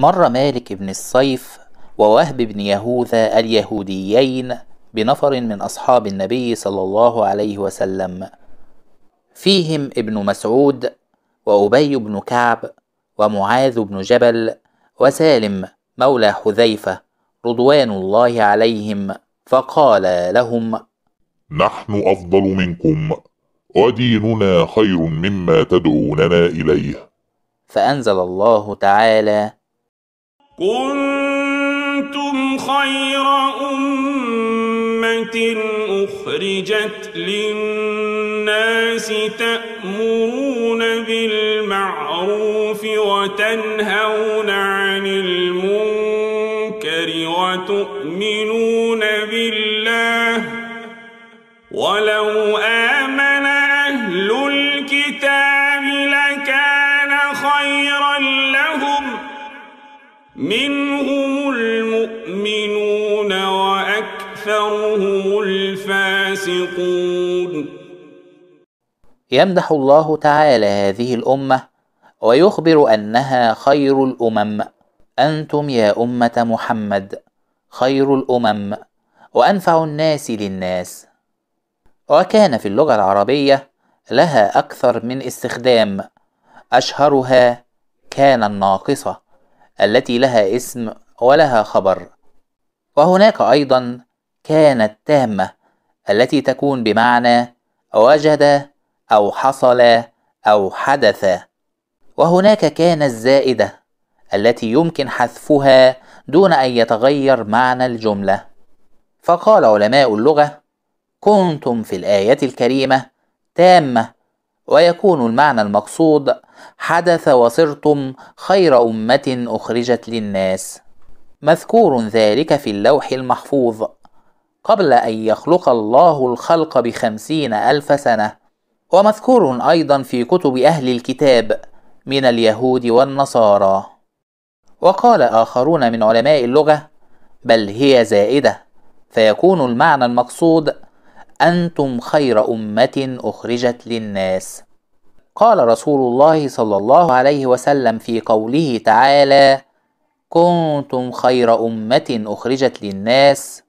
مر مالك بن الصيف ووهب بن يهوذا اليهوديين بنفر من أصحاب النبي صلى الله عليه وسلم فيهم ابن مسعود وأبي بن كعب ومعاذ بن جبل وسالم مولى حذيفة رضوان الله عليهم فقال لهم نحن أفضل منكم وديننا خير مما تدعوننا إليه فأنزل الله تعالى كنتم خير أمة أخرجت للناس تأمرون بالمعروف وتنهون عن المنكر وتؤمنون بالله ولو آمنوا ينفقون يمدح الله تعالى هذه الامه ويخبر انها خير الامم انتم يا امه محمد خير الامم وانفع الناس للناس وكان في اللغه العربيه لها اكثر من استخدام اشهرها كان الناقصه التي لها اسم ولها خبر وهناك ايضا كانت تامه التي تكون بمعنى وجد أو حصل أو حدث وهناك كان الزائدة التي يمكن حذفها دون أن يتغير معنى الجملة فقال علماء اللغة كنتم في الآية الكريمة تامة ويكون المعنى المقصود حدث وصرتم خير أمة أخرجت للناس مذكور ذلك في اللوح المحفوظ قبل أن يخلق الله الخلق بخمسين ألف سنة ومذكور أيضا في كتب أهل الكتاب من اليهود والنصارى وقال آخرون من علماء اللغة بل هي زائدة فيكون المعنى المقصود أنتم خير أمة أخرجت للناس قال رسول الله صلى الله عليه وسلم في قوله تعالى كنتم خير أمة أخرجت للناس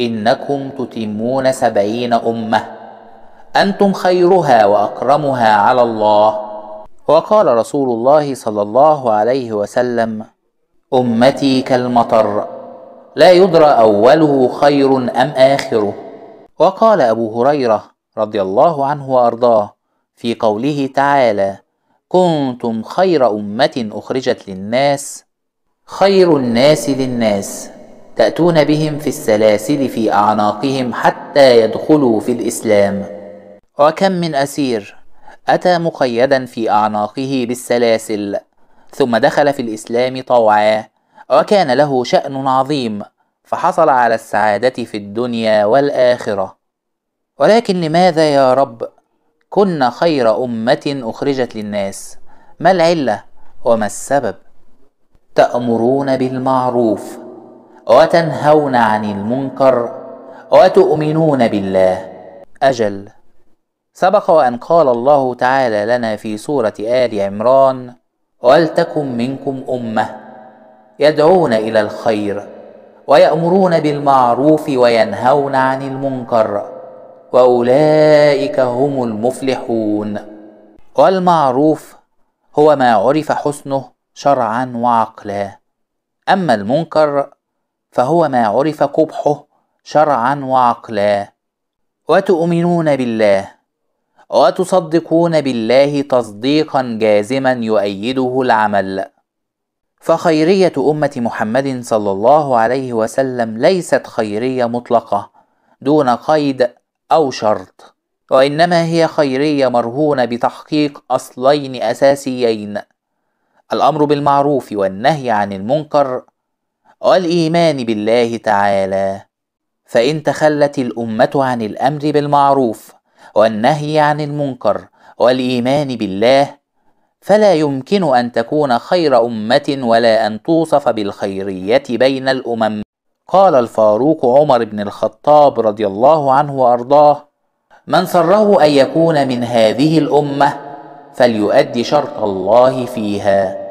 انكم تتمون سبعين امه انتم خيرها واكرمها على الله وقال رسول الله صلى الله عليه وسلم امتي كالمطر لا يدرى اوله خير ام اخره وقال ابو هريره رضي الله عنه وارضاه في قوله تعالى كنتم خير امه اخرجت للناس خير الناس للناس تأتون بهم في السلاسل في أعناقهم حتى يدخلوا في الإسلام وكم من أسير أتى مقيدا في أعناقه بالسلاسل ثم دخل في الإسلام طوعا وكان له شأن عظيم فحصل على السعادة في الدنيا والآخرة ولكن لماذا يا رب كنا خير أمة أخرجت للناس ما العلة وما السبب تأمرون بالمعروف وتنهون عن المنكر وتؤمنون بالله أجل سبق وأن قال الله تعالى لنا في سورة آل عمران ولتكن منكم أمة يدعون إلى الخير ويأمرون بالمعروف وينهون عن المنكر وأولئك هم المفلحون والمعروف هو ما عرف حسنه شرعا وعقلا أما المنكر فهو ما عرف قبحه شرعا وعقلا وتؤمنون بالله وتصدقون بالله تصديقا جازما يؤيده العمل فخيريه امه محمد صلى الله عليه وسلم ليست خيريه مطلقه دون قيد او شرط وانما هي خيريه مرهونه بتحقيق اصلين اساسيين الامر بالمعروف والنهي عن المنكر والايمان بالله تعالى فان تخلت الامه عن الامر بالمعروف والنهي عن المنكر والايمان بالله فلا يمكن ان تكون خير امه ولا ان توصف بالخيريه بين الامم قال الفاروق عمر بن الخطاب رضي الله عنه وارضاه من سره ان يكون من هذه الامه فليؤدي شرط الله فيها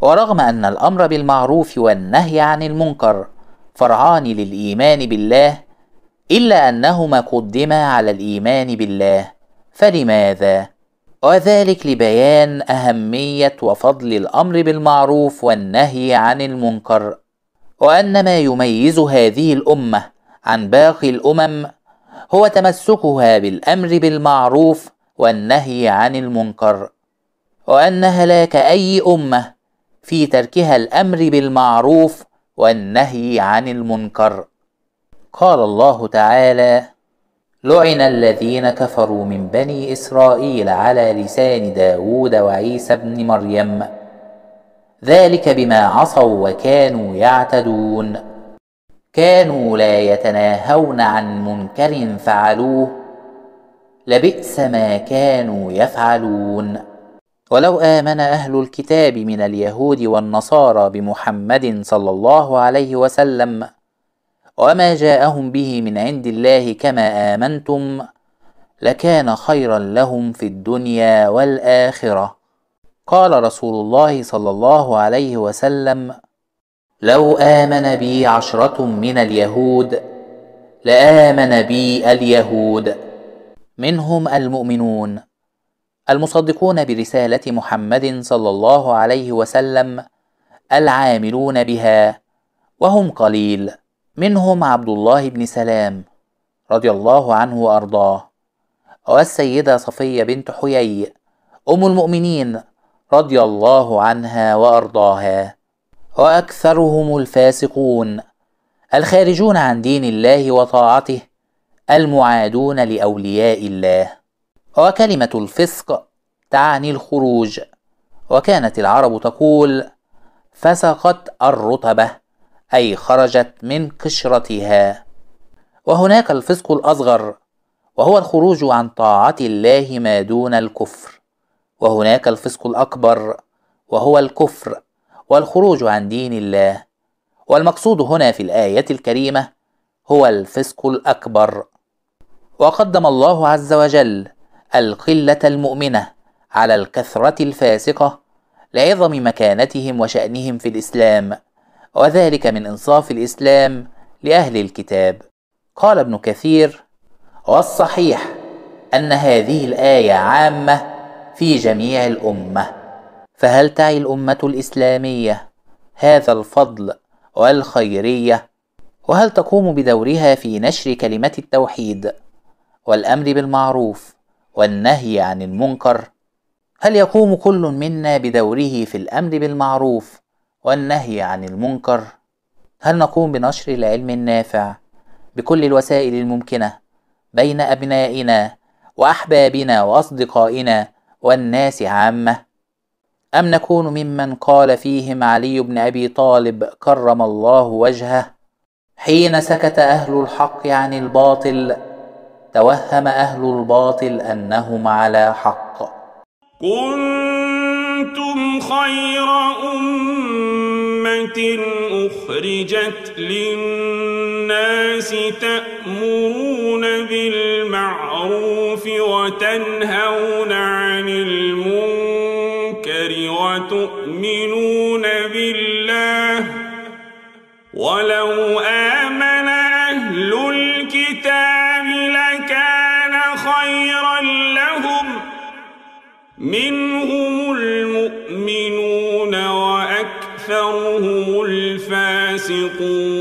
ورغم أن الأمر بالمعروف والنهي عن المنكر فرعان للإيمان بالله إلا أنهما قدما على الإيمان بالله فلماذا؟ وذلك لبيان أهمية وفضل الأمر بالمعروف والنهي عن المنكر وأن ما يميز هذه الأمة عن باقي الأمم هو تمسكها بالأمر بالمعروف والنهي عن المنكر وأن هلاك أي أمة في تركها الامر بالمعروف والنهي عن المنكر قال الله تعالى لعن الذين كفروا من بني اسرائيل على لسان داوود وعيسى بن مريم ذلك بما عصوا وكانوا يعتدون كانوا لا يتناهون عن منكر فعلوه لبئس ما كانوا يفعلون ولو آمن أهل الكتاب من اليهود والنصارى بمحمد صلى الله عليه وسلم وما جاءهم به من عند الله كما آمنتم لكان خيرا لهم في الدنيا والآخرة قال رسول الله صلى الله عليه وسلم لو آمن بي عشرة من اليهود لآمن بي اليهود منهم المؤمنون المصدقون برسالة محمد صلى الله عليه وسلم العاملون بها وهم قليل منهم عبد الله بن سلام رضي الله عنه وأرضاه والسيدة صفية بنت حيي أم المؤمنين رضي الله عنها وأرضاها وأكثرهم الفاسقون الخارجون عن دين الله وطاعته المعادون لأولياء الله وكلمة الفسق تعني الخروج وكانت العرب تقول فسقت الرطبة أي خرجت من قشرتها وهناك الفسق الأصغر وهو الخروج عن طاعة الله ما دون الكفر وهناك الفسق الأكبر وهو الكفر والخروج عن دين الله والمقصود هنا في الآية الكريمة هو الفسق الأكبر وقدم الله عز وجل القلة المؤمنة على الكثرة الفاسقة لعظم مكانتهم وشأنهم في الإسلام وذلك من إنصاف الإسلام لأهل الكتاب قال ابن كثير والصحيح أن هذه الآية عامة في جميع الأمة فهل تعي الأمة الإسلامية هذا الفضل والخيرية وهل تقوم بدورها في نشر كلمة التوحيد والأمر بالمعروف والنهي عن المنكر هل يقوم كل منا بدوره في الامر بالمعروف والنهي عن المنكر هل نقوم بنشر العلم النافع بكل الوسائل الممكنه بين ابنائنا واحبابنا واصدقائنا والناس عامه ام نكون ممن قال فيهم علي بن ابي طالب كرم الله وجهه حين سكت اهل الحق عن الباطل توهم اهل الباطل انهم على حق كنتم خير امه اخرجت للناس تامرون بالمعروف وتنهون عن المنكر وتؤمنون بالله ولو آمنوا فاسقون